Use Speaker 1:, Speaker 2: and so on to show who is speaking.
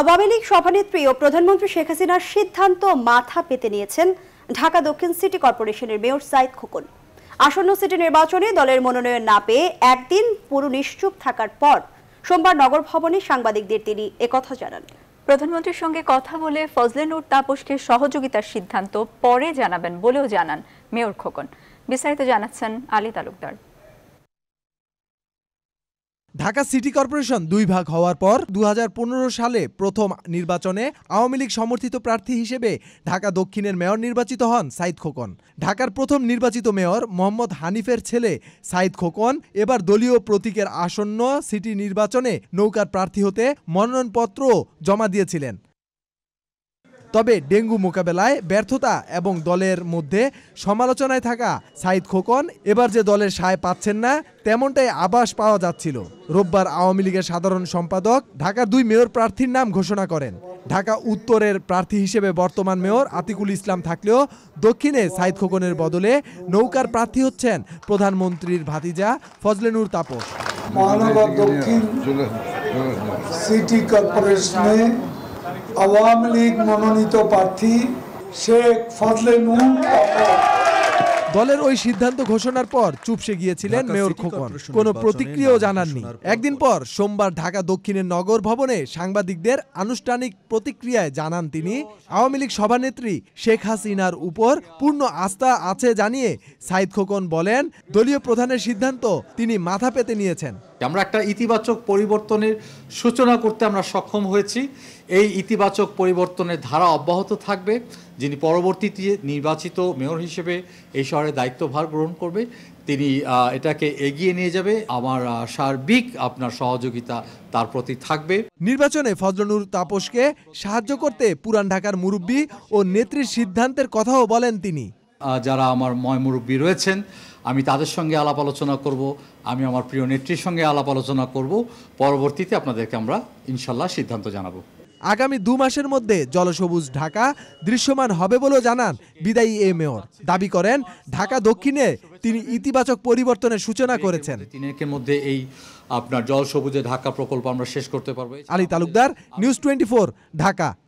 Speaker 1: আওয়ামী লীগ সভানেত্রী ও প্রধানমন্ত্রী শেখ হাসিনার সিদ্ধান্ত মাথা পেতে নিয়েছেন ঢাকা দক্ষিণ সিটি কর্পোরেশনের মেয়র সাইদ খোকন আসন্ন সিটি নির্বাচনে দলের মনোনয়ন না পেয়ে একদিন পুরো নিশ্চুপ থাকার পর সোমবার নগর ভবনে সাংবাদিকদের তিনি একথা জানান প্রধানমন্ত্রীর সঙ্গে কথা বলে ফজলে নূর তাপসকে সহযোগিতার সিদ্ধান্ত পরে জানাবেন বলেও জানান মেয়র খোকন বিস্তারিত জানাচ্ছেন আলী তালুকদার
Speaker 2: ঢাকা সিটি কর্পোরেশন দুই ভাগ হওয়ার পর দু সালে প্রথম নির্বাচনে আওয়ামী লীগ সমর্থিত প্রার্থী হিসেবে ঢাকা দক্ষিণের মেয়র নির্বাচিত হন সাইদ খোকন ঢাকার প্রথম নির্বাচিত মেয়র মোহাম্মদ হানিফের ছেলে সাইদ খোকন এবার দলীয় প্রতীকের আসন্ন সিটি নির্বাচনে নৌকার প্রার্থী হতে মনোনয়নপত্র জমা দিয়েছিলেন তবে ডেঙ্গু মোকাবেলায় ব্যর্থতা এবং দলের মধ্যে সমালোচনায় থাকা সাইদ খোকন এবার যে দলের সায় পাচ্ছেন না তেমনটাই আবাস পাওয়া যাচ্ছিল রোববার আওয়ামী লীগের সাধারণ সম্পাদক ঢাকা দুই মেয়র প্রার্থীর নাম ঘোষণা করেন ঢাকা উত্তরের প্রার্থী হিসেবে বর্তমান মেয়র আতিকুল ইসলাম থাকলেও দক্ষিণে সাইদ খোকনের বদলে নৌকার প্রার্থী হচ্ছেন প্রধানমন্ত্রীর ভাতিজা ফজলেনুর তাপস
Speaker 1: মহানগর দক্ষিণ
Speaker 2: সিটি কর্পোরেশনে আওয়ামী লীগ মনোনীত প্রার্থী শেখ ফজলে নুন দলের ওই সিদ্ধান্ত ঘোষণার পর চুপসে গিয়েছিলেন মেয়র খোকন কোনো প্রতিক্রিয়াও জানাননি একদিন পর সোমবার ঢাকা দক্ষিণের নগর ভবনে সাংবাদিকদের আনুষ্ঠানিক প্রতিক্রিয়ায় জানান তিনি আওয়ামী লীগ সভানেত্রী শেখ হাসিনার উপর পূর্ণ আস্থা আছে জানিয়ে সাইদ খোকন বলেন দলীয় প্রধানের সিদ্ধান্ত তিনি
Speaker 1: মাথা পেতে নিয়েছেন আমরা একটা ইতিবাচক পরিবর্তনের সূচনা করতে আমরা সক্ষম হয়েছি এই ইতিবাচক পরিবর্তনের ধারা অব্যাহত থাকবে যিনি পরবর্তীতে নির্বাচিত মেয়র হিসেবে এই শহরে দায়িত্বভার গ্রহণ করবে তিনি এটাকে এগিয়ে নিয়ে যাবে আমার সার্বিক আপনার সহযোগিতা তার প্রতি থাকবে নির্বাচনে ফজলনুর
Speaker 2: তাপসকে সাহায্য করতে পুরান ঢাকার মুরব্বী ও নেত্রীর সিদ্ধান্তের কথাও বলেন
Speaker 1: তিনি যারা আমার ময়মুরব্বী রয়েছেন আমি তাদের সঙ্গে আলাপ আলোচনা করব আমি আমার প্রিয় নেত্রীর সঙ্গে আলাপ আলোচনা করব পরবর্তীতে আপনাদেরকে আমরা ইনশাল্লাহ সিদ্ধান্ত জানাবো
Speaker 2: আগামী দু মাসের মধ্যে জলসবুজ ঢাকা দৃশ্যমান হবে বলেও জানান বিদায়ী এ মেয়র দাবি করেন ঢাকা দক্ষিণে তিনি ইতিবাচক পরিবর্তনের সূচনা করেছেন
Speaker 1: তিনেকের মধ্যে এই আপনার জলসবুজে ঢাকা প্রকল্প আমরা শেষ করতে পারবো আলী তালুকদার নিউজ
Speaker 2: টোয়েন্টি ঢাকা